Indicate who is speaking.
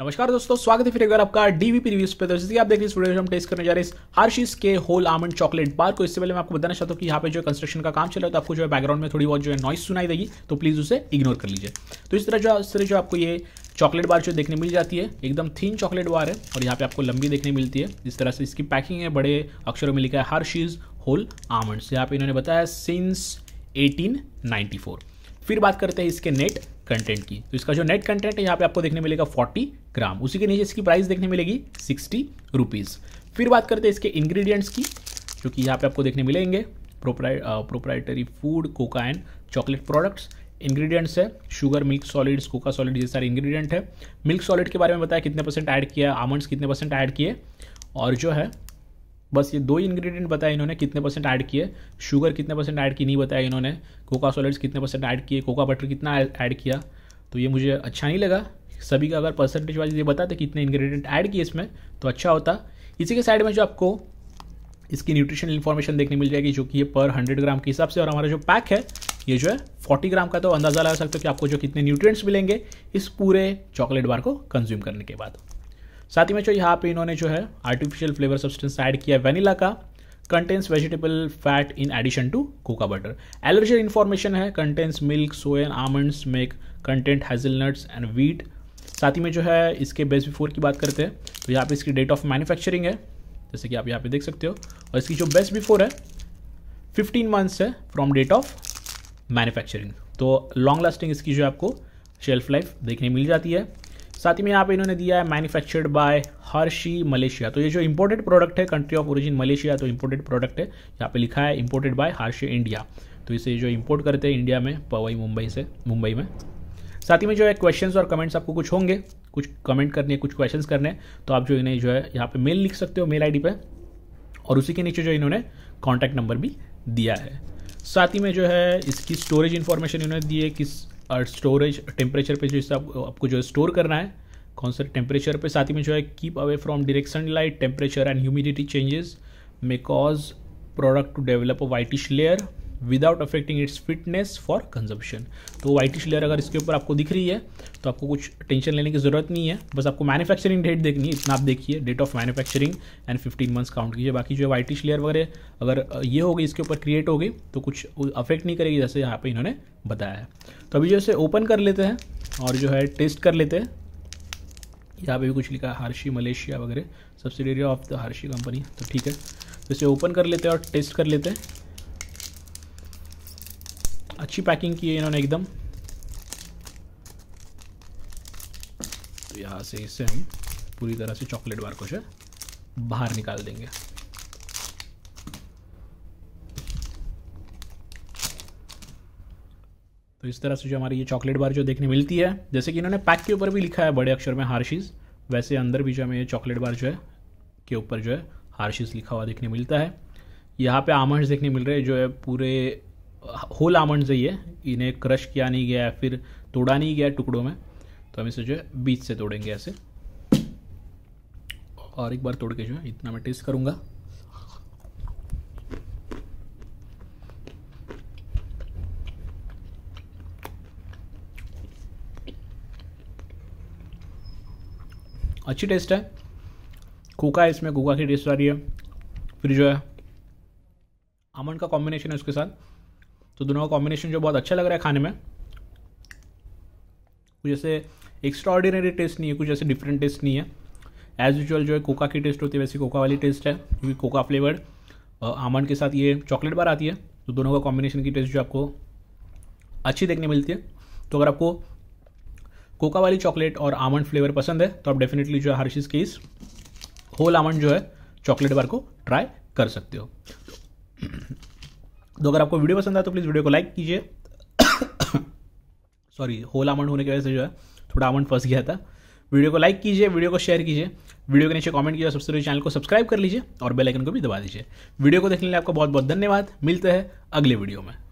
Speaker 1: नमस्कार दोस्तों स्वागत है फिर एक बार आपका डीवीपी रिव्यूज पे तो जैसे कि आप देख रहे इस वीडियो में हम टेस्ट करने जा रहे हैं हर्शीज के होल आमंड चॉकलेट बार को इससे पहले मैं आपको बताना चाहता हूँ कि यहाँ पे जो कंस्ट्रक्शन का काम चल रहा है तो आपको जो है बैकग्राउंड में थोड़ी बहुत जो है नॉइस सुनाई देगी तो प्लीज़ उसे इग्नोर कर लीजिए तो इस तरह जो इस तरह जो आपको ये चॉकलेट बार जो देखने मिल जाती है एकदम थीन चॉकलेट बार है और यहाँ पे आपको लंबी देखने मिलती है इस तरह से इसकी पैकिंग है बड़े अक्षरों में लिखा है हर्शीज होल आमंड्स यहाँ पे इन्होंने बताया सिंस एटीन नाइन्टी फोर फिर बात करते हैं इसके नेट कंटेंट की तो इसका जो नेट कंटेंट है यहाँ पे आपको देखने मिलेगा फोर्टी ग्राम उसी के नीचे इसकी प्राइस देखने मिलेगी सिक्सटी रुपीज़ फिर बात करते हैं इसके इंग्रेडिएंट्स की जो कि यहाँ पे आपको देखने मिलेंगे proprietary food cocoa and chocolate products ingredients है sugar milk solids cocoa solid ये सारे इंग्रीडियंट है मिल्क सॉलिड के बारे में बताया कितने परसेंट ऐड किया आमंड्स कितने परसेंट ऐड किए और जो है बस ये दो ही इंग्रेडिएंट बताए इन्होंने कितने परसेंट ऐड किए शुगर कितने परसेंट ऐड की नहीं बताया इन्होंने कोका सोलेट्स कितने परसेंट ऐड किए कोका बटर कितना ऐड किया तो ये मुझे अच्छा नहीं लगा सभी का अगर परसेंटेज वाइज ये बताते कितने इंग्रेडिएंट ऐड किए इसमें तो अच्छा होता इसी के साइड में जो आपको इसकी न्यूट्रिशन इन्फॉर्मेशन देखने मिल जाएगी जो कि ये पर हंड्रेड ग्राम के हिसाब से और हमारा जो पैक है ये जो है फोर्टी ग्राम का तो अंदाज़ा लगा सकते हो कि आपको जो कितने न्यूट्रिएंट्स मिलेंगे इस पूरे चॉकलेट बार को कंज्यूम करने के बाद साथ ही में जो यहाँ पे इन्होंने जो है आर्टिफिशियल फ्लेवर सब्सटेंस ऐड किया वेनिला का contains vegetable fat in addition to cocoa butter allergy information है contains milk soya almonds may contain hazelnuts and wheat साथ ही में जो है इसके बेस बिफोर की बात करते हैं तो यहाँ पे इसकी डेट ऑफ मैन्युफैक्चरिंग है जैसे कि आप यहाँ पे देख सकते हो और इसकी जो बेस्ट बिफोर है 15 मंथ्स है फ्रॉम डेट ऑफ मैन्युफैक्चरिंग तो लॉन्ग लास्टिंग इसकी जो आपको शेल्फ लाइफ देखने मिल जाती है साथ ही में यहाँ पे इन्होंने दिया है मैन्युफैक्चर्ड बाय हर्शी मलेशिया तो ये जो इम्पोर्टेड प्रोडक्ट है कंट्री ऑफ ओरिजिन मलेशिया तो इम्पोर्टेड प्रोडक्ट है यहाँ पे लिखा है इम्पोर्टेड बाय हर्शी इंडिया तो इसे जो इम्पोर्ट करते हैं इंडिया में पवई मुंबई से मुंबई में साथ ही में जो है क्वेश्चन और कमेंट्स आपको कुछ होंगे कुछ कमेंट करने कुछ क्वेश्चन करने हैं तो आप जो इन्हें जो है यहाँ पे मेल लिख सकते हो मेल आई पे और उसी के नीचे जो इन्होंने कॉन्टैक्ट नंबर भी दिया है साथ ही में जो है इसकी स्टोरेज इन्फॉर्मेशन इन्होंने दी है किस और स्टोरेज टेम्परेचर पे जिससे आप, आपको जो है स्टोर करना है कौन सा टेम्परेचर पे साथ ही में जो है keep away from direct sunlight temperature and humidity changes may cause product to develop a whitish layer without affecting its fitness for consumption तो वाइटिश लेयर अगर इसके ऊपर आपको दिख रही है तो आपको कुछ टेंशन लेने की ज़रूरत नहीं है बस आपको मैन्युफैक्चरिंग डेट देखनी है इतना आप देखिए date of manufacturing and fifteen months count कीजिए बाकी जो है वाइटिश लेयर वगैरह अगर ये होगी इसके ऊपर क्रिएट होगी तो कुछ अफेक्ट नहीं करेगी जैसे यहाँ पर इन्होंने बताया है तो अभी जो इसे ओपन कर लेते हैं और जो है टेस्ट कर लेते हैं यहाँ पे भी कुछ लिखा है हर्षी मलेशिया वगैरह subsidiary of the Hershey company तो ठीक है तो इसे ओपन कर लेते हैं और टेस्ट कर लेते हैं अच्छी पैकिंग की है इन्होंने एकदम तो यहाँ से इसे हम पूरी तरह से चॉकलेट बार को से बाहर निकाल देंगे तो इस तरह से जो हमारी ये चॉकलेट बार जो देखने मिलती है जैसे कि इन्होंने पैक के ऊपर भी लिखा है बड़े अक्षर में हार्शीज़ वैसे अंदर भी जो हमें ये चॉकलेट बार जो है के ऊपर जो है हार्शीज़ लिखा हुआ देखने मिलता है यहाँ पे आमर्स देखने मिल रहे हैं जो है पूरे होल आमंड है इन्हें क्रश किया नहीं गया फिर तोड़ा नहीं गया टुकड़ों में तो हम इसे जो है बीच से तोड़ेंगे ऐसे और एक बार तोड़ के जो है इतना मैं टेस्ट करूंगा अच्छी टेस्ट है कोका है इसमें कोका की टेस्ट आ रही है फिर जो है आमंड का कॉम्बिनेशन है उसके साथ तो दोनों का कॉम्बिनेशन जो बहुत अच्छा लग रहा है खाने में कुछ जैसे एक्स्ट्रा टेस्ट नहीं है कुछ ऐसे डिफरेंट टेस्ट नहीं है एज यूजल जो है कोका की टेस्ट होती है वैसी कोका वाली टेस्ट है क्योंकि कोका फ्लेवर्ड आमंड के साथ ये चॉकलेट बार आती है तो दोनों का कॉम्बिनेशन की टेस्ट जो आपको अच्छी देखने मिलती है तो अगर आपको कोका वाली चॉकलेट और आमंड फ्लेवर पसंद है तो आप डेफिनेटली जो है चीज़ के इस होल आमंड जो है चॉकलेट बार को ट्राई कर सकते हो तो अगर आपको वीडियो पसंद आए तो प्लीज़ वीडियो को लाइक कीजिए सॉरी होल आमंड होने की वजह से जो है थोड़ा आमंड फंस गया था वीडियो को लाइक कीजिए वीडियो को शेयर कीजिए वीडियो के नीचे कमेंट कीजिए सबसे पहले चैनल को सब्सक्राइब कर लीजिए और बेल आइकन को भी दबा दीजिए वीडियो को देखने के लिए आपका बहुत बहुत धन्यवाद मिलते हैं अगले वीडियो में